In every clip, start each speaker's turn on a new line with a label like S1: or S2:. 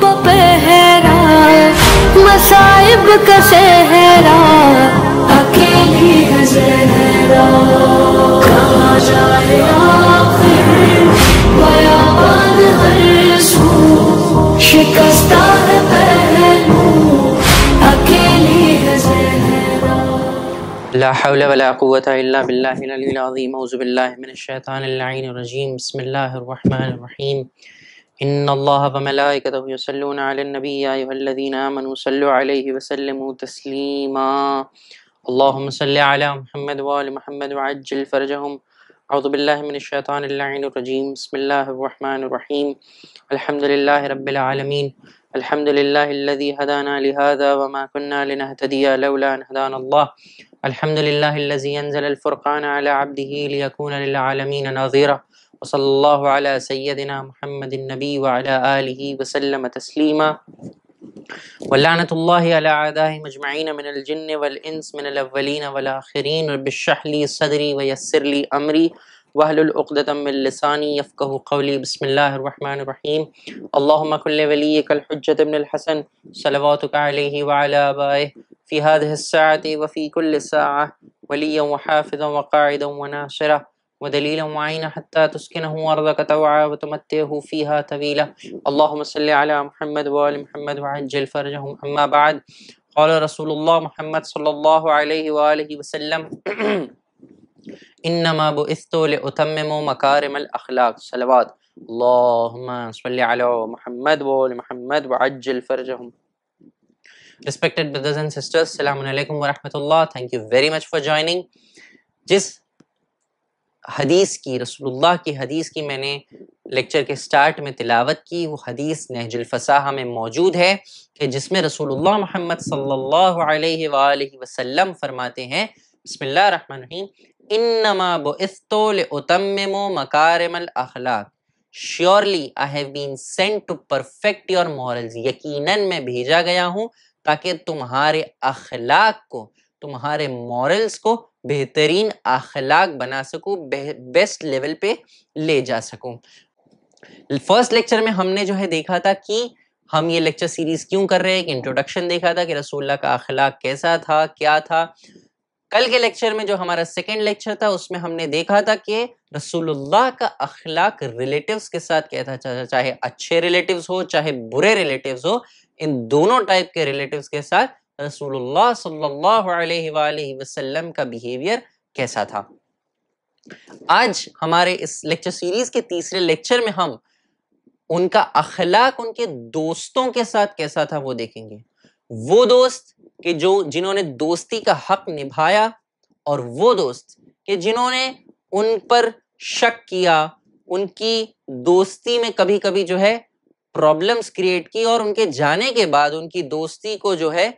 S1: पपहरा मसाइब का सहरा अकेली गजरा कहा जाए बयाबान हर सू शिकस्ता है पहलू अकेली
S2: لا حول ولا قوة إلا بالله العلي العظيم أعوذ بالله من الشيطان اللعين الرجيم بسم الله الرحمن الرحيم إن الله وملائكته يصلون على النبي يا أيها الذين آمنوا صلوا عليه وسلموا تسليما اللهم صل على محمد وآل محمد وعجل فرجهم أعوذ بالله من الشيطان اللعين الرجيم بسم الله الرحمن الرحيم الحمد لله رب العالمين الحمد لله الذي هدانا لهذا وما كنا لنهتدي لولا أن هدانا الله الحمد لله الذي ينزل الفرقان على عبده ليكون للعالمين نظيرا وصلى الله على سيدنا محمد النبي وعلى آله وسلم تسليما ولعنة الله على أعدائهم مجمعين من الجن والإنس من الأولين والآخرين رب اشرح لي صدري ويسر لي أمري وهل الأقدة من لساني يفقه قولي بسم الله الرحمن الرحيم اللهم كل وليك الحجة بن الحسن صلواتك عليه وعلى آبائه في هذه الساعة وفي كل ساعة وليا وحافظا وقاعدا وناصرا ودليلا وعينا حتى تسكنه أرضك طوعا وتمتعه فيها طويلا اللهم صل على محمد وآل محمد وعجل فرجهم أما بعد قال رسول الله محمد صلى الله عليه وآله وسلم إنما بعثت لأتمم مكارم الأخلاق صلوات اللهم صل على محمد وآل محمد وعجل فرجهم Respected brothers and sisters, Assalamu alaikum wa rahmatullah. Thank you very much for joining. Just हदीस की रसोल्ला की हदीस की मैंने लेक्चर के स्टार्ट में तिलावत की वो हदीस नहजुल में मौजूद है कि जिसमें रसूल महमद सल्लल्लाहु अलैहि फरमाते हैं बसमिल्लाम योर मॉरल्स यकीनन मैं भेजा गया हूँ ताकि तुम्हारे अखलाक को तुम्हारे मॉरल्स को बेहतरीन अखलाक बना सकूँ बे, बेस्ट लेवल पे ले जा सकूँ फर्स्ट लेक्चर में हमने जो है देखा था कि हम ये लेक्चर सीरीज क्यों कर रहे हैं एक इंट्रोडक्शन देखा था कि रसोल्ला का अखलाक कैसा था क्या था कल के लेक्चर में जो हमारा सेकेंड लेक्चर था उसमें हमने देखा था कि रसूलुल्लाह का अखलाक रिलेटिव्स के साथ क्या था चाहे अच्छे रिलेटिव्स हो चाहे बुरे रिलेटिव्स हो इन दोनों टाइप के रिलेटिव्स के साथ रसूलुल्लाह सल्लल्लाहु अलैहि वसल्लम का बिहेवियर कैसा था आज हमारे इस लेक्चर सीरीज के तीसरे लेक्चर में हम उनका अखलाक उनके दोस्तों के साथ कैसा था वो देखेंगे वो दोस्त कि जो जिन्होंने दोस्ती का हक निभाया और वो दोस्त कि जिन्होंने उन पर शक किया उनकी दोस्ती में कभी कभी जो है प्रॉब्लम्स क्रिएट की और उनके जाने के बाद उनकी दोस्ती को जो है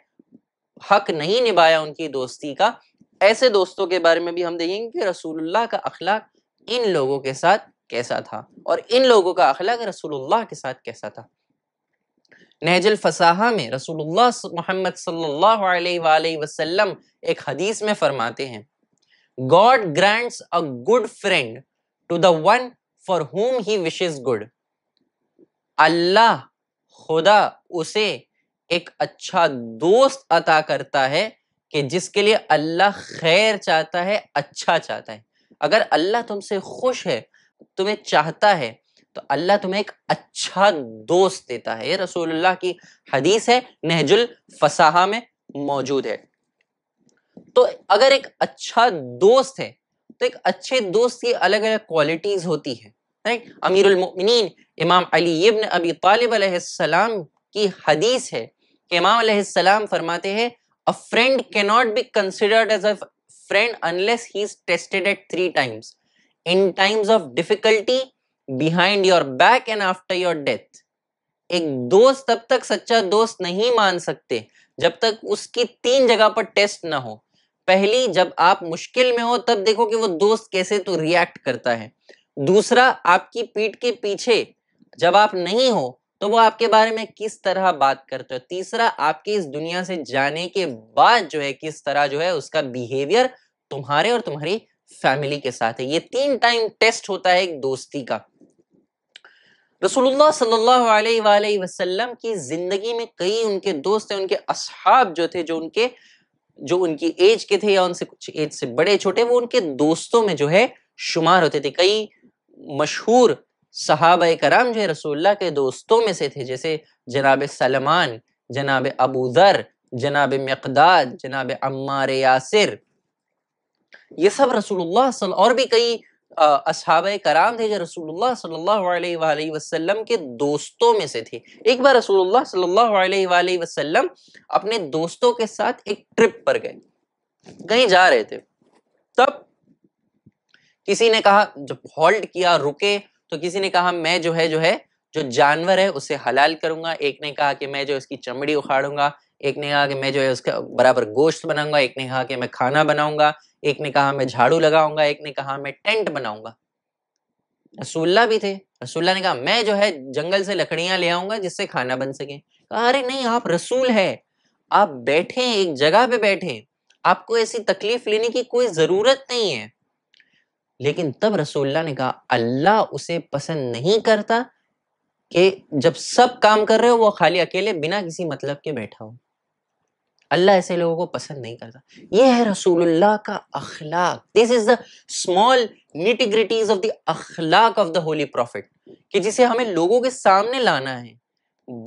S2: हक नहीं निभाया उनकी दोस्ती का ऐसे दोस्तों के बारे में भी हम देखेंगे कि रसूलुल्लाह का अखलाक इन लोगों के साथ कैसा था और इन लोगों का अखलाक रसूलुल्लाह के साथ कैसा था नहजल फसाहा में रसूलुल्लाह मोहम्मद सल्लल्लाहु अलैहि वसल्लम एक हदीस में फरमाते हैं God grants a good friend to the one for whom he wishes good Allah खुदा उसे एक अच्छा दोस्त अता करता है कि जिसके लिए अल्लाह खैर चाहता है अच्छा चाहता है अगर अल्लाह तुमसे खुश है तुम्हें चाहता है तो अल्लाह तुम्हें एक अच्छा दोस्त देता है ये रसूलुल्लाह की हदीस है नहजुल फसाहा में मौजूद है तो अगर एक अच्छा दोस्त है तो एक अच्छे दोस्त की अलग अलग क्वालिटीज होती है राइट अमीरुलमिन इमाम अली इब्न अबी तालिब की हदीस है इमाम फरमाते हैं a friend can not be considered as a friend unless he is tested at three times in times of difficulty behind your back and after your death एक दोस्त तब तक सच्चा दोस्त नहीं मान सकते जब तक उसकी तीन जगह पर टेस्ट ना हो पहली जब आप मुश्किल में हो तब देखो कि वो दोस्त कैसे तो रिएक्ट करता है दूसरा आपकी पीठ के पीछे जब आप नहीं हो तो वो आपके बारे में किस तरह बात करते हो तीसरा आपके इस दुनिया से जाने के बाद जो है किस तरह जो है उसका बिहेवियर तुम्हारे और तुम्हारी फैमिली के साथ है ये तीन टाइम टेस्ट होता है एक दोस्ती का रसूलुल्लाह सल्लल्लाहु अलैहि वसल्लम की जिंदगी में कई उनके दोस्त थे उनके असहाब जो थे जो उनके जो उनकी एज के थे या उनसे कुछ एज से बड़े छोटे वो उनके दोस्तों में जो है शुमार होते थे कई मशहूर सहाब कराम जो है रसोल्ला के दोस्तों में से थे जैसे जनाब सलमान जनाब अबूजर जनाब मकदाद जनाब अम्मार यासिर ये सब रसूलुल्लाह और भी कई अब कराम थे जो रसूल सल्लल्लाहु के दोस्तों में से थे एक बार रसूलुल्लाह सल्लल्लाहु अपने दोस्तों के साथ एक ट्रिप पर गए कहीं जा रहे थे तब किसी ने कहा जब हॉल्ट किया रुके तो किसी ने कहा मैं जो है जो है जो जानवर है उसे हलाल करूंगा एक ने कहा कि मैं जो इसकी चमड़ी उखाड़ूंगा एक ने कहा कि मैं जो है उसका बराबर गोश्त बनाऊंगा एक ने कहा कि मैं खाना बनाऊंगा एक ने कहा मैं झाड़ू लगाऊंगा एक ने कहा मैं टेंट बनाऊंगा रसुल्ला भी थे रसुल्ला ने कहा मैं जो है जंगल से लकड़ियां ले आऊंगा जिससे खाना बन सके कहा अरे नहीं आप रसूल है आप बैठे एक जगह पे बैठे आपको ऐसी तकलीफ लेने की कोई जरूरत नहीं है लेकिन तब रसोल्ला ने कहा अल्लाह उसे पसंद नहीं करता कि जब सब काम कर रहे हो वो खाली अकेले बिना किसी मतलब के बैठा हो अल्लाह ऐसे लोगों को पसंद नहीं करता ये है रसूलुल्लाह का अखलाक this is the small nitty gritties of the अखलाक ऑफ द होली प्रॉफिट कि जिसे हमें लोगों के सामने लाना है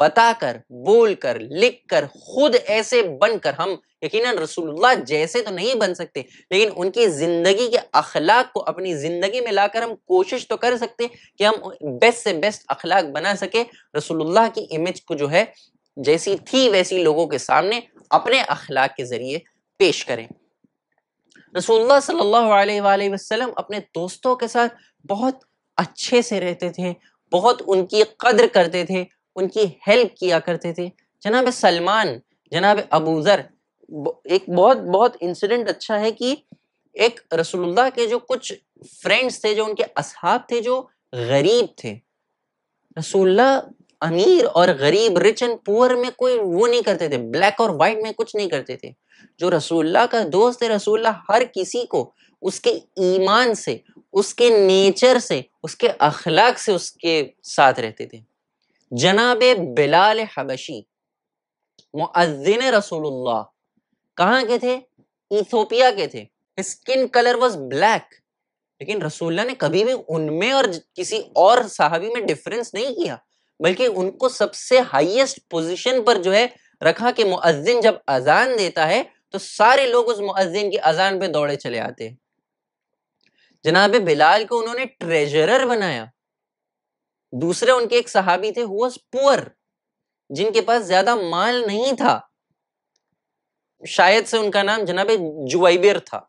S2: बताकर बोलकर लिखकर खुद ऐसे बनकर हम यकीनन रसूलुल्लाह जैसे तो नहीं बन सकते लेकिन उनकी ज़िंदगी के अखलाक को अपनी ज़िंदगी में लाकर हम कोशिश तो कर सकते कि हम बेस्ट से बेस्ट अखलाक बना सके रसूलुल्लाह की इमेज को जो है जैसी थी वैसी लोगों के सामने अपने अखलाक के ज़रिए पेश करें रसुल्ला सल्ला अपने दोस्तों के साथ बहुत अच्छे से रहते थे बहुत उनकी कदर करते थे उनकी हेल्प किया करते थे जनाब सलमान जनाब अबूजर एक बहुत बहुत इंसिडेंट अच्छा है कि एक रसुल्ला के जो कुछ फ्रेंड्स थे जो उनके असहाब थे जो गरीब थे रसुल्ला अमीर और गरीब रिच एंड पुअर में कोई वो नहीं करते थे ब्लैक और वाइट में कुछ नहीं करते थे जो रसुल्ला का दोस्त है रसुल्ला हर किसी को उसके ईमान से उसके नेचर से उसके अखलाक से उसके साथ रहते थे जनाब बिलाल हबशी मुअज्जिन रसूलुल्लाह कहाँ के थे इथोपिया के थे स्किन कलर वॉज ब्लैक लेकिन रसूलुल्लाह ने कभी भी उनमें और किसी और साहबी में डिफरेंस नहीं किया बल्कि उनको सबसे हाईएस्ट पोजीशन पर जो है रखा कि मुअज्जिन जब अजान देता है तो सारे लोग उस मुअज्जिन की अजान पे दौड़े चले आते जनाब बिलाल को उन्होंने ट्रेजरर बनाया दूसरे उनके एक सहाबी थे हु पुअर जिनके पास ज्यादा माल नहीं था शायद से उनका नाम जनाब जुवैबिर था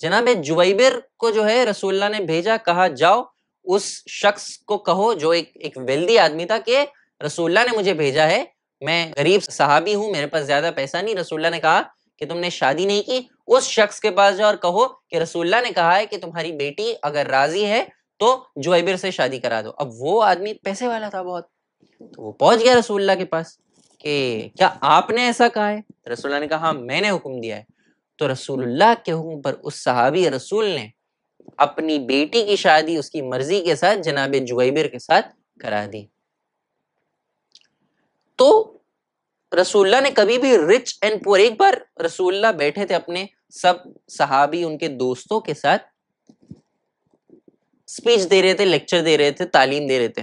S2: जनाब जुवैबिर को जो है रसूल्ला ने भेजा कहा जाओ उस शख्स को कहो जो एक एक वेल्दी आदमी था कि रसूल्ला ने मुझे भेजा है मैं गरीब सहाबी हूं मेरे पास ज्यादा पैसा नहीं रसूल्ला ने कहा कि तुमने शादी नहीं की उस शख्स के पास जाओ और कहो कि रसूल्ला ने कहा है कि तुम्हारी बेटी अगर राजी है तो जुआबिर से शादी करा दो अब वो आदमी पैसे वाला था बहुत तो वो पहुंच गया रसूल्ला के पास कि क्या आपने ऐसा कहा है तो रसुल्ला ने कहा हाँ मैंने हुक्म दिया है तो रसूलुल्लाह के हुक्म पर उस सहाबी रसूल ने अपनी बेटी की शादी उसकी मर्जी के साथ जनाब जुबैबिर के साथ करा दी तो रसूल्ला ने कभी भी रिच एंड पुअर एक बार रसूल्ला बैठे थे अपने सब सहाबी उनके दोस्तों के साथ स्पीच दे रहे थे लेक्चर दे रहे थे तालीम दे रहे थे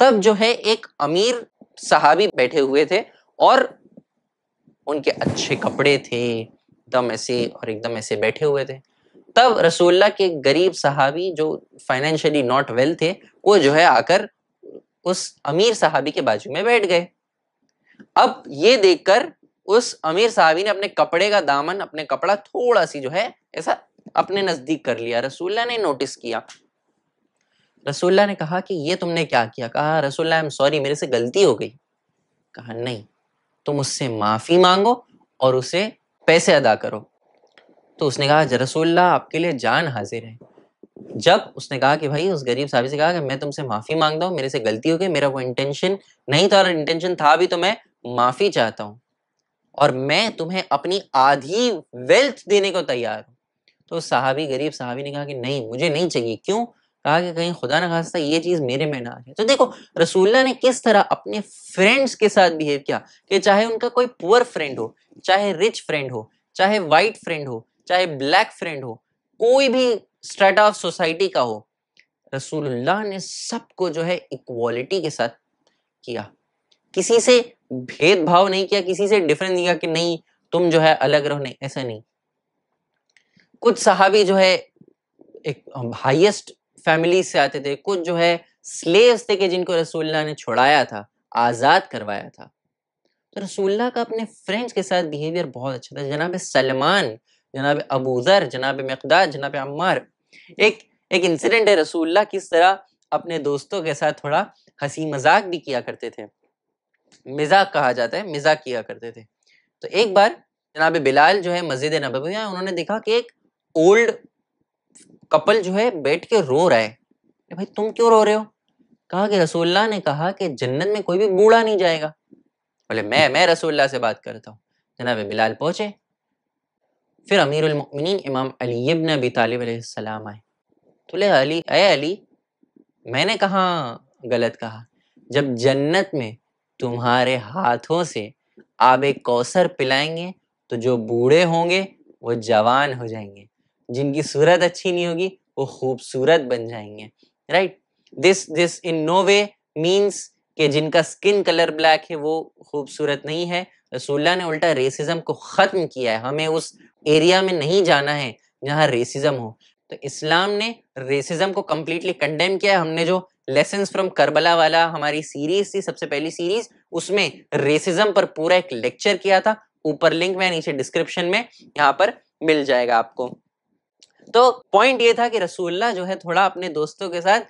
S2: तब जो है एक अमीर साहबी बैठे हुए थे और उनके अच्छे कपड़े थे एकदम ऐसे और एकदम ऐसे बैठे हुए थे तब रसोल्ला के गरीब साहबी जो फाइनेंशियली नॉट वेल थे वो जो है आकर उस अमीर साहबी के बाजू में बैठ गए अब ये देखकर उस अमीर साहबी ने अपने कपड़े का दामन अपने कपड़ा थोड़ा सी जो है ऐसा अपने नजदीक कर लिया रसूल्ला ने नोटिस किया रसुल्ला ने कहा कि ये तुमने क्या किया कहा रसुल्ला आई एम सॉरी मेरे से गलती हो गई कहा नहीं तुम उससे माफ़ी मांगो और उसे पैसे अदा करो तो उसने कहा रसुल्ला आपके लिए जान हाजिर है जब उसने कहा कि भाई उस गरीब साहब से कहा कि मैं तुमसे माफ़ी मांगता हूँ मेरे से गलती हो गई मेरा वो इंटेंशन नहीं था और इंटेंशन था भी तो मैं माफ़ी चाहता हूँ और मैं तुम्हें अपनी आधी वेल्थ देने को तैयार हूँ तो साहबी गरीब साहबी ने कहा कि नहीं मुझे नहीं चाहिए क्यों कहा कि कहीं खुदा ना खास्ता ये चीज मेरे में ना आ जाए तो देखो रसूल्ला ने किस तरह अपने फ्रेंड्स के साथ बिहेव किया कि चाहे उनका कोई पुअर फ्रेंड हो चाहे रिच फ्रेंड हो चाहे वाइट फ्रेंड हो चाहे ब्लैक फ्रेंड हो कोई भी स्ट्रेटा ऑफ सोसाइटी का हो रसूल्ला ने सबको जो है इक्वालिटी के साथ किया किसी से भेदभाव नहीं किया किसी से डिफरेंस नहीं किया कि नहीं तुम जो है अलग रहो नहीं ऐसा नहीं कुछ सहाबी जो है एक हाईएस्ट um, फैमिली से आते थे कुछ जो है स्लेव्स थे कि जिनको रसूल्ला ने छुड़ाया था आज़ाद करवाया था तो रसूल्ला का अपने फ्रेंड्स के साथ बिहेवियर बहुत अच्छा था जनाब सलमान जनाब अबूजर जनाब मकदार जनाब अम्मार एक एक इंसिडेंट है रसूल्ला किस तरह अपने दोस्तों के साथ थोड़ा हंसी मजाक भी किया करते थे मिजाक कहा जाता है मिजाक किया करते थे तो एक बार जनाब बिलाल जो है मस्जिद नबी उन्होंने देखा कि एक ओल्ड कपल जो है बैठ के रो रहा है भाई तुम क्यों रो रहे हो कहा कि रसोल्ला ने कहा कि जन्नत में कोई भी बूढ़ा नहीं जाएगा बोले मैं मैं रसोल्ला से बात करता हूँ जनाब बिलाल पहुंचे फिर अमीर इमाम अली इबन अबी तालिब सलाम आए तो ले अली अय अली मैंने कहा गलत कहा जब जन्नत में तुम्हारे हाथों से आब कौसर पिलाएंगे तो जो बूढ़े होंगे वो जवान हो जाएंगे जिनकी सूरत अच्छी नहीं होगी वो खूबसूरत बन जाएंगे right this this in no way means कि जिनका स्किन कलर ब्लैक है वो खूबसूरत नहीं है रसुल्ला ने उल्टा रेसिज्म को ख़त्म किया है हमें उस एरिया में नहीं जाना है जहाँ रेसिज्म हो तो इस्लाम ने रेसिज्म को कम्प्लीटली कंडेम किया है हमने जो लेसन फ्रॉम करबला वाला हमारी सीरीज थी सबसे पहली सीरीज उसमें रेसिज्म पर पूरा एक लेक्चर किया था ऊपर लिंक में नीचे डिस्क्रिप्शन में यहाँ पर मिल जाएगा आपको तो पॉइंट ये था कि रसूल्ला जो है थोड़ा अपने दोस्तों के साथ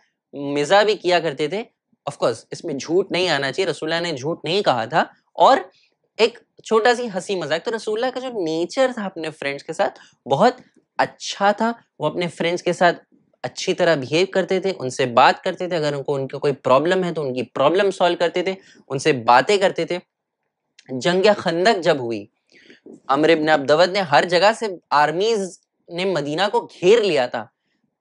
S2: मिजा भी किया करते थे ऑफकोर्स इसमें झूठ नहीं आना चाहिए रसूल्ला ने झूठ नहीं कहा था और एक छोटा सी हंसी मजाक तो रसूल्ला का जो नेचर था अपने फ्रेंड्स के साथ बहुत अच्छा था वो अपने फ्रेंड्स के साथ अच्छी तरह बिहेव करते थे उनसे बात करते थे अगर उनको उनकी कोई प्रॉब्लम है तो उनकी प्रॉब्लम सॉल्व करते थे उनसे बातें करते थे जंग खंदक जब हुई अमर इबन अब्दवत ने हर जगह से आर्मीज ने मदीना को घेर लिया था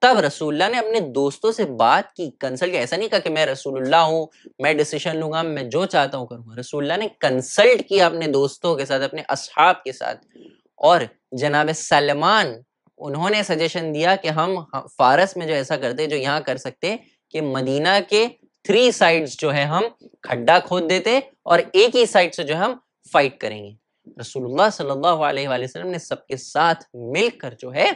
S2: तब रसूल्ला ने अपने दोस्तों से बात की कंसल्ट ऐसा नहीं कहा कि मैं रसूल्ला हूँ मैं डिसीजन लूंगा मैं जो चाहता हूँ करूँगा रसूल्ला ने कंसल्ट किया अपने दोस्तों के साथ अपने असहाब के साथ और जनाब सलमान उन्होंने सजेशन दिया कि हम फारस में जो ऐसा करते जो यहाँ कर सकते कि मदीना के थ्री साइड्स जो है हम खड्डा खोद देते और एक ही साइड से जो है हम फाइट करेंगे रसूलुल्लाह सल्लल्लाहु अलैहि वसल्लम ने सबके साथ मिलकर जो है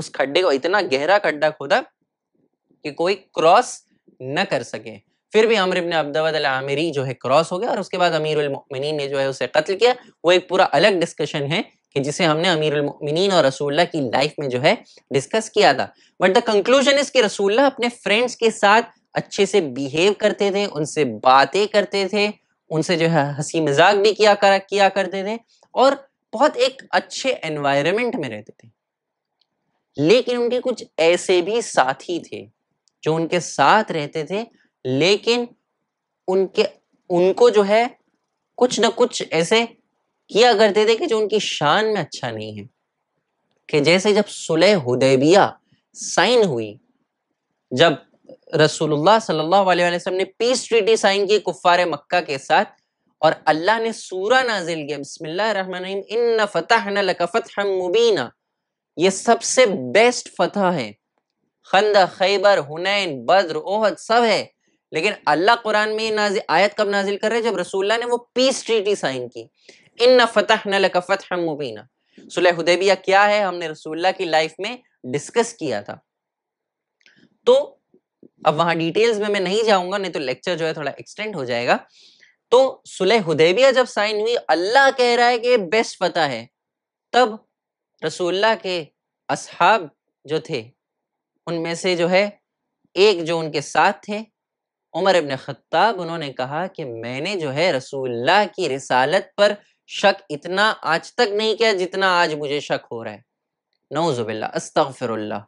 S2: उस खड्डे को इतना गहरा खड्डा खोदा कि कोई क्रॉस न कर सके फिर भी अमर इबन अब्दावद अल आमिरी जो है क्रॉस हो गया और उसके बाद अमीर ने जो है उसे कत्ल किया वो एक पूरा अलग डिस्कशन है कि जिसे हमने अमीरमिन और रसूल्ला की लाइफ में जो है डिस्कस किया था बट द कंक्लूजन इज कि रसूल्ला अपने फ्रेंड्स के साथ अच्छे से बिहेव करते थे उनसे बातें करते थे उनसे जो है हंसी मजाक भी किया कर किया करते थे और बहुत एक अच्छे एनवायरनमेंट में रहते थे लेकिन उनके कुछ ऐसे भी साथी थे जो उनके साथ रहते थे लेकिन उनके उनको जो है कुछ ना कुछ ऐसे किया करते थे कि जो उनकी शान में अच्छा नहीं है कि जैसे जब सुलह हुदैबिया साइन हुई जब रसूलुल्लाह सल्लल्लाहु अलैहि वसल्लम ने पीस ट्रीटी साइन की कुफार मक्का के साथ और अल्लाह ने सूरा नाजिल किया बिस्मिल्लाहिर्रहमानिर्रहीम इन फतहना लक फतहम मुबीना ये सबसे बेस्ट फतह है खंद खैबर हुनैन बद्र ओहद सब है लेकिन अल्लाह कुरान में नाज आयत कब नाजिल कर रहे हैं जब रसूलुल्लाह ने वो पीस ट्रीटी साइन की इन फतहना लक फतहम मुबीना सुलह हुदैबिया क्या है हमने रसूलुल्लाह की लाइफ में डिस्कस किया था तो अब वहां डिटेल्स में मैं नहीं जाऊंगा नहीं तो लेक्चर जो है थोड़ा एक्सटेंड हो जाएगा तो सुलह हुदेबिया जब साइन हुई अल्लाह कह रहा है कि बेस्ट पता है तब रसूल्ला के असहाब जो थे उनमें से जो है एक जो उनके साथ थे उमर इबन ख़त्ताब उन्होंने कहा कि मैंने जो है रसूल्ला की रिसालत पर शक इतना आज तक नहीं किया जितना आज मुझे शक हो रहा है नौजुबिल्ला अस्तफ़िरल्ला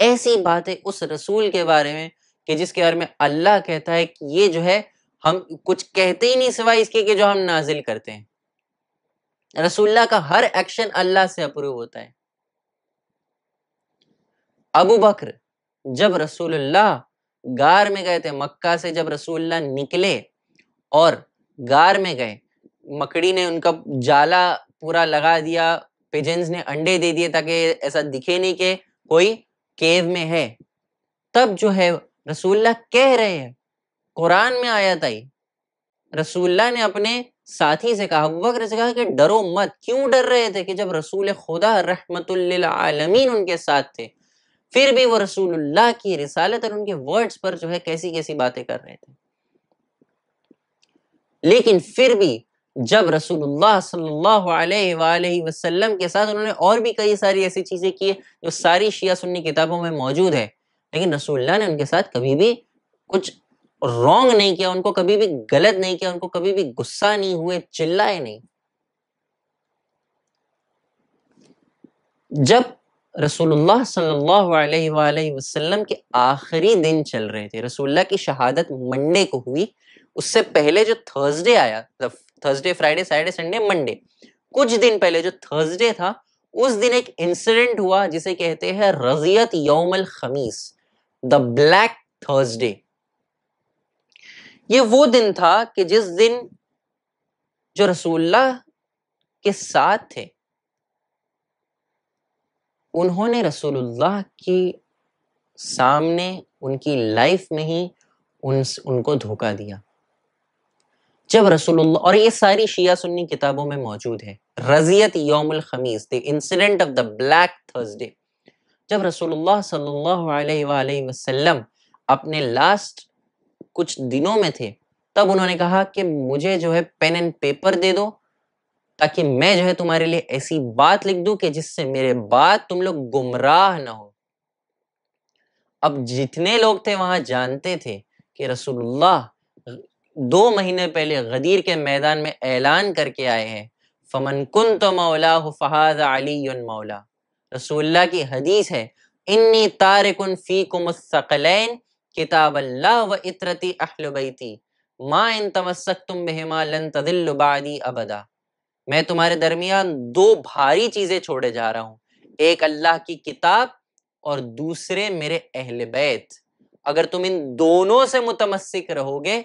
S2: ऐसी बातें उस रसूल के बारे में कि जिसके बारे में अल्लाह कहता है कि ये जो है हम कुछ कहते ही नहीं सिवाय इसके कि जो हम नाजिल करते हैं रसुल्ला का हर एक्शन अल्लाह से अप्रूव होता है अबू बकर जब रसूलुल्लाह गार में गए थे मक्का से जब रसूलुल्लाह निकले और गार में गए मकड़ी ने उनका जाला पूरा लगा दिया पिजेंस ने अंडे दे दिए ताकि ऐसा दिखे नहीं कि कोई केव में है तब जो है रसूल्ला कह रहे हैं कुरान में आया था रसूल्ला ने अपने साथी से कहा वक्र से कहा कि डरो मत क्यों डर रहे थे कि जब रसूल खुदा आलमीन उनके साथ थे फिर भी वो रसूलुल्लाह की रिसालत और उनके वर्ड्स पर जो है कैसी कैसी बातें कर रहे थे लेकिन फिर भी जब रसूलुल्लाह सल्लल्लाहु अलैहि वसल्लम के साथ उन्होंने और भी कई सारी ऐसी चीज़ें की जो सारी शिया सुन्नी किताबों में मौजूद है लेकिन रसूलुल्लाह ने उनके साथ कभी भी कुछ रॉन्ग नहीं किया उनको कभी भी गलत नहीं किया उनको कभी भी गुस्सा नहीं हुए चिल्लाए नहीं जब रसूलुल्लाह सल्लल्लाहु अलैहि वसल्लम के आखिरी दिन चल रहे थे रसूलुल्लाह की शहादत मंडे को हुई उससे पहले जो थर्सडे आया Thursday Friday Saturday Sunday Monday कुछ दिन पहले जो थर्सडे था उस दिन एक इंसिडेंट हुआ जिसे कहते हैं रजियत यौमल खमीस द ब्लैक थर्सडे ये वो दिन था कि जिस दिन जो रसूल्ला के साथ थे उन्होंने रसूलुल्लाह की सामने उनकी लाइफ में ही उन उनको धोखा दिया जब रसूलुल्लाह और ये सारी शिया सुन्नी किताबों में मौजूद है रजियत योमुल खमीस the incident of the black Thursday जब रसूलुल्लाह सल्लल्लाहु अलैहि वसल्लम अपने लास्ट कुछ दिनों में थे तब उन्होंने कहा कि मुझे जो है पेन एंड पेपर दे दो ताकि मैं जो है तुम्हारे लिए ऐसी बात लिख दूं कि जिससे मेरे बाद तुम लोग गुमराह ना हो अब जितने लोग थे वहां जानते थे कि रसूलुल्लाह दो महीने पहले गदीर के मैदान में ऐलान करके आए हैं फमन कुन तो मौला फहाज अली मौला रसूल्ला की हदीस है इन्नी तारकुन फी कुमसकलैन किताब अल्लाह व इतरती अहलबैती माँ इन तमस्क तुम बेहमा लन तदिल्लुबादी अबदा मैं तुम्हारे दरमियान दो भारी चीज़ें छोड़े जा रहा हूँ एक अल्लाह की किताब और दूसरे मेरे अहल बैत अगर तुम इन दोनों से मुतमस्क रहोगे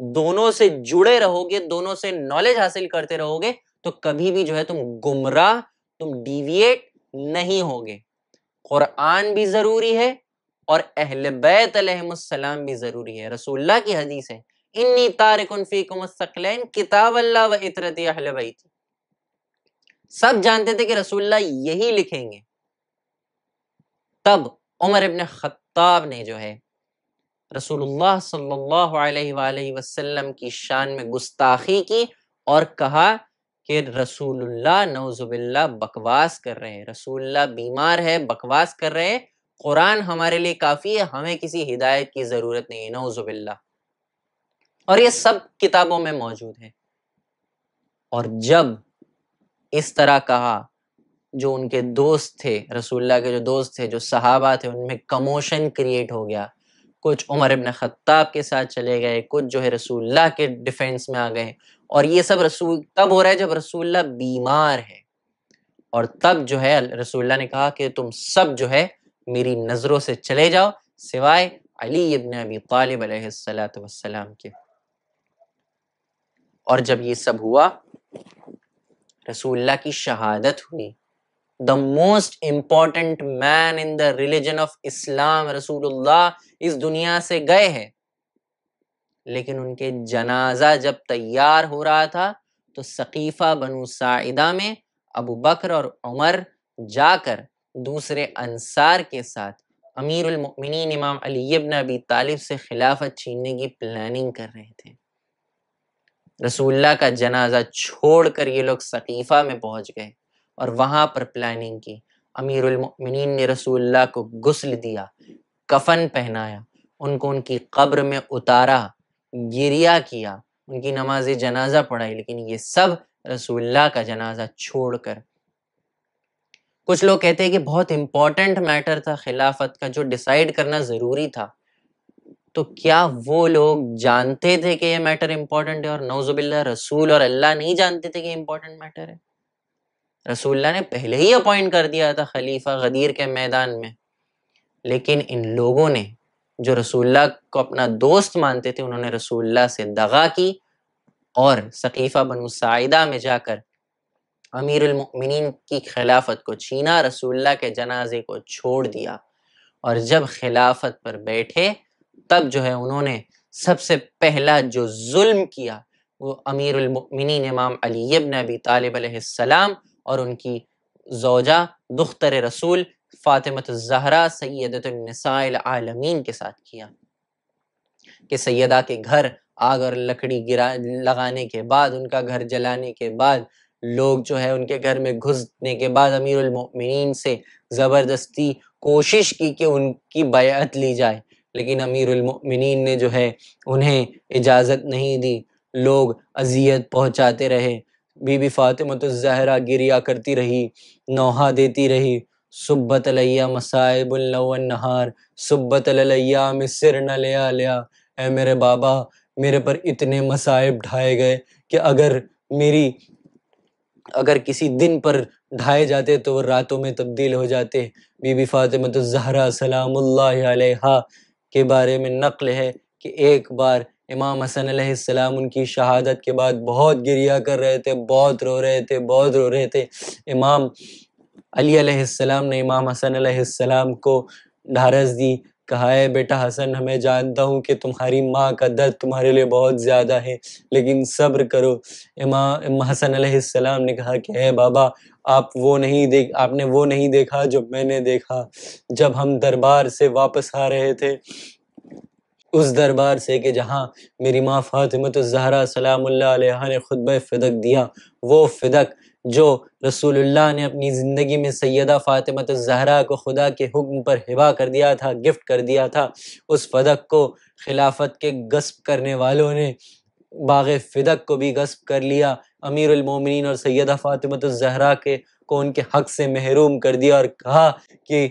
S2: दोनों से जुड़े रहोगे दोनों से नॉलेज हासिल करते रहोगे तो कभी भी जो है तुम गुमराह तुम डिविएट नहीं होगे कुरान भी जरूरी है और अहल बैत भी जरूरी है रसुल्ला की हदीस है इन्नी तारकिन किताब अल्लाह व इतरती अहल बैत सब जानते थे कि रसुल्ला यही लिखेंगे तब उमर इबन खत्ताब ने जो है रसूलुल्लाह सल्लल्लाहु अलैहि वसल्लम की शान में गुस्ताखी की और कहा कि रसूलुल्लाह नौजुबिल्ला बकवास कर रहे हैं रसूलुल्लाह बीमार है बकवास कर रहे हैं कुरान हमारे लिए काफ़ी है हमें किसी हिदायत की ज़रूरत नहीं है नौजुबिल्ला और ये सब किताबों में मौजूद है और जब इस तरह कहा जो उनके दोस्त थे रसूलुल्लाह के जो दोस्त थे जो सहाबा थे उनमें कमोशन क्रिएट हो गया कुछ उमर इबन ख़त्ताब के साथ चले गए कुछ जो है रसूल्ला के डिफेंस में आ गए और ये सब रसूल तब हो रहा है जब रसूल्ला बीमार है और तब जो है रसूल्ला ने कहा कि तुम सब जो है मेरी नज़रों से चले जाओ सिवाय अली इबन अबी तालिब सलाम के और जब ये सब हुआ रसूल्ला की शहादत हुई the most important man in the religion of Islam Rasulullah इस दुनिया से गए हैं लेकिन उनके जनाजा जब तैयार हो रहा था तो सकीफ़ा बनु साइदा में अबू बकर और उमर जाकर दूसरे अंसार के साथ अमीरमिन इमाम अली इबन अबी तालिब से खिलाफत छीनने की प्लानिंग कर रहे थे रसूल्ला का जनाजा छोड़कर ये लोग सकीफ़ा में पहुंच गए और वहां पर प्लानिंग की अमीर ने रसूलुल्लाह को गुस्ल दिया कफन पहनाया उनको उनकी कब्र में उतारा गिरिया किया
S1: उनकी नमाज
S2: जनाजा पढ़ाई लेकिन ये सब रसूलुल्लाह का जनाजा छोड़कर कुछ लोग कहते हैं कि बहुत इंपॉर्टेंट मैटर था खिलाफत का जो डिसाइड करना ज़रूरी था तो क्या वो लोग जानते थे कि ये मैटर इंपॉर्टेंट है और नौजबिल्ला रसूल और अल्लाह नहीं जानते थे कि इंपॉर्टेंट मैटर है रसूल्ला ने पहले ही अपॉइंट कर दिया था खलीफा गदीर के मैदान में लेकिन इन लोगों ने जो रसुल्ला को अपना दोस्त मानते थे उन्होंने रसुल्ला से दगा की और सकीफ़ा बनु में जाकर अमीर अमीरमिन की खिलाफत को छीना रसूलुल्लाह के जनाजे को छोड़ दिया और जब खिलाफत पर बैठे तब जो है उन्होंने सबसे पहला जो जुल्म किया वो अमीर अमीरमिन इमाम अली इबन अबी तालब सलाम और उनकी जोजा दुख्तर रसूल सैदाइल आलमीन के साथ किया कि सैदा के घर आग और लकड़ी गिरा लगाने के बाद उनका घर जलाने के बाद लोग जो है उनके घर में घुसने के बाद अमीर
S1: उलमिन से ज़बरदस्ती कोशिश की कि उनकी बयात ली जाए लेकिन अमीर उलमिन ने जो है उन्हें इजाज़त नहीं दी लोग अजियत पहुंचाते रहे बीबी फातिमत तो ज़हरा गिरिया करती रही नौहा देती रही सुब्बत लैया मसाइब नहार सुब्बत लैया में सिर न लिया लिया ए मेरे बाबा मेरे पर इतने मसाइब ढाए गए कि अगर मेरी अगर किसी दिन पर ढाए जाते तो वो रातों में तब्दील हो जाते बीबी फातिमत तो जहरा सलाम के बारे में नकल है कि एक बार इमाम हसन सलाम उनकी शहादत के बाद बहुत गिरिया कर रहे थे बहुत रो रहे थे बहुत रो रहे थे इमाम अली सलाम ने इमाम हसन सलाम को ढारस दी कहा है बेटा हसन हमें जानता हूँ कि तुम्हारी माँ का दर्द तुम्हारे लिए बहुत ज़्यादा है लेकिन सब्र करो इमाम हसन सलाम ने कहा कि है बाबा आप वो नहीं देख आपने वो नहीं देखा जो मैंने देखा जब हम दरबार से वापस आ रहे थे उस दरबार से कि जहाँ मेरी माँ फातिमत जहरा सलाम्ल ने खुतब फ़िदक दिया वो फ़िदक जो रसूलुल्लाह ने अपनी ज़िंदगी में सैदा फ़ातिमत जहरा को खुदा के हुक्म पर हिबा कर दिया था गिफ्ट कर दिया था उस फ़दक को खिलाफत के गस्प करने वालों ने बाग फ़िदक को भी गस्ब कर लिया अमीरमिन और सैदा फ़ातिमत जहरा के को उनके हक़ से महरूम कर दिया और कहा कि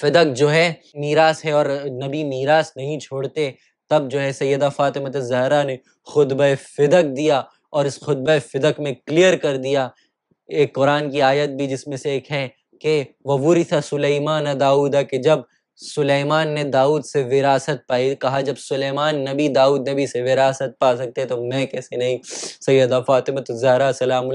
S1: फिदक जो है मीरास है और नबी मीरास नहीं छोड़ते तब जो है सैदा फ़ातिमत तो जहरा ने खुतब फिदक दिया और इस खुतब फिदक में क्लियर कर दिया एक कुरान की आयत भी जिसमें से एक है कि वबूरी था सुलेमान दाऊदा के जब सुलेमान ने दाऊद से विरासत पाई कहा जब सुलेमान नबी दाऊद नबी से विरासत पा सकते तो मैं कैसे नहीं सैदा फ़ातिमत तो जहरा सलाम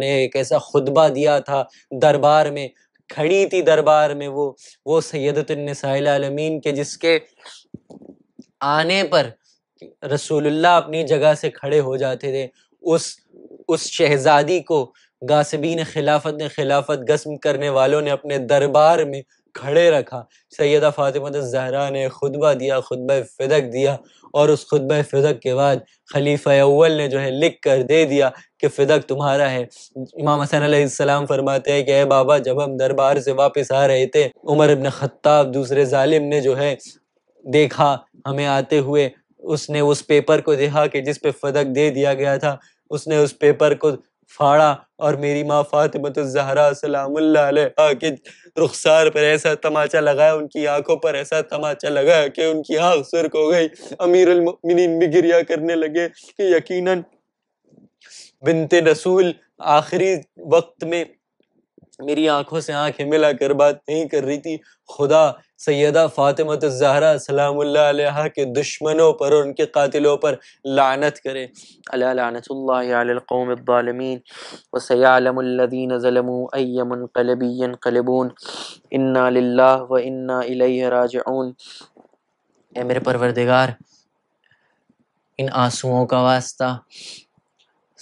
S1: ने एक ऐसा खुतबा दिया था दरबार में खड़ी थी दरबार में वो वो सैदतमीन के जिसके आने पर रसूलुल्लाह अपनी जगह से खड़े हो जाते थे उस उस शहजादी को गासबीन खिलाफत ने खिलाफत गस्म करने वालों ने अपने दरबार में खड़े रखा सैदा फातिमा जहरा ने खुतबा दिया खुतब फ़िदक दिया और उस खुतब फ़िदक के बाद खलीफा अव्वल ने जो है लिख कर दे दिया कि फ़िदक तुम्हारा है इमाम हसन सलाम फरमाते हैं कि अः बाबा जब हम दरबार से वापस आ रहे थे उमर अबन ख़त्ताब दूसरे ालिम ने जो है देखा हमें आते हुए उसने उस पेपर को देखा कि जिस पे फ़दक दे दिया गया था उसने उस पेपर को फाड़ा और मेरी माँ फातिमत तो जहरा के रुखसार पर ऐसा तमाचा लगाया उनकी आंखों पर ऐसा तमाचा लगाया कि उनकी आंख सुर्ख हो गई अमीर भी गिरिया करने लगे कि यकीनन बिनते रसूल आखिरी वक्त में मेरी आंखों से आंखें मिलाकर बात नहीं कर रही थी खुदा सैदा फातिमत तो जहरा सलामुल्लाह के दुश्मनों पर और उनके कातिलों पर लानत करे अलानतमीन
S2: वसयालमदीन ज़लमूमकलबीन कलबून इन्ना व इन्ना राज मेरे परवरदिगार इन आंसुओं का वास्ता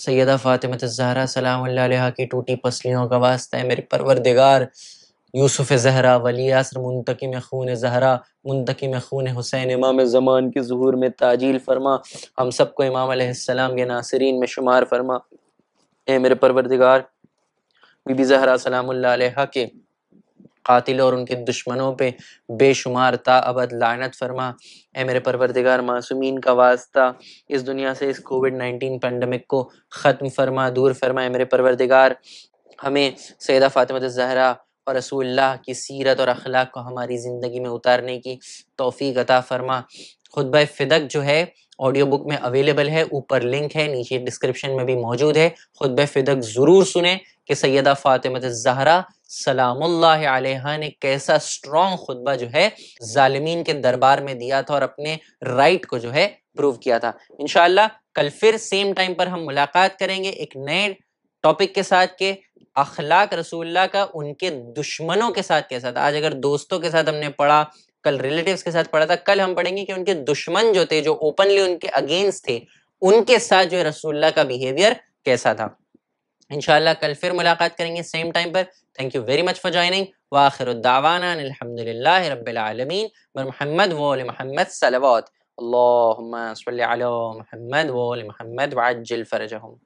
S2: सैदा फ़ातिमत ज़हरा सलाम की टूटी पसलियों का वास्ता है मेरे परवरदिगार
S1: यूसुफ़ जहरा वली असर में खून जहरा में खून हुसैन इमाम ज़मान के जहूर में ताजील फरमा हम सबको इमाम सलाम के नासरीन में शुमार फरमा ए मेरे परवरदिगार बीबी जहरा सलाम के
S2: कातिल और उनके दुश्मनों पे बेशुमार ता अबद लानत फरमा ए मेरे परवरदिगार मासूमीन का वास्ता इस दुनिया से इस कोविड नाइन्टीन पेंडेमिक को ख़त्म फरमा दूर फरमा ए मेरे परवरदिगार हमें सैदा फ़ातिमत जहरा और रसूल्ला की सीरत और अखलाक को हमारी ज़िंदगी में उतारने की तोफ़ी अता फरमा खुद फ़िदक जो है ऑडियो बुक में अवेलेबल है ऊपर लिंक है नीचे डिस्क्रिप्शन में भी मौजूद है खुद फ़िदक ज़रूर सुने कि सैदा फ़ातिमत जहरा सलाम ने कैसा स्ट्रॉन्ग खुतबा जो है जालमीन के दरबार में दिया था और अपने राइट को जो है प्रूव किया था इनशाला कल फिर सेम टाइम पर हम मुलाकात करेंगे एक नए टॉपिक के साथ के अखलाक रसूल्ला का उनके दुश्मनों के साथ कैसा था आज अगर दोस्तों के साथ हमने पढ़ा कल रिलेटिव्स के साथ पढ़ा था कल हम पढ़ेंगे कि उनके दुश्मन जो थे जो ओपनली उनके अगेंस्ट थे उनके साथ जो है रसूल्ला का बिहेवियर कैसा था इनशाला कल फिर मुलाकात करेंगे सेम टाइम पर Thank you very much for joining. وآخر الدعوانا أن الحمد لله رب العالمين بمحمد وآل محمد صلوات اللهم صل على محمد وآل محمد وعجل فرجهم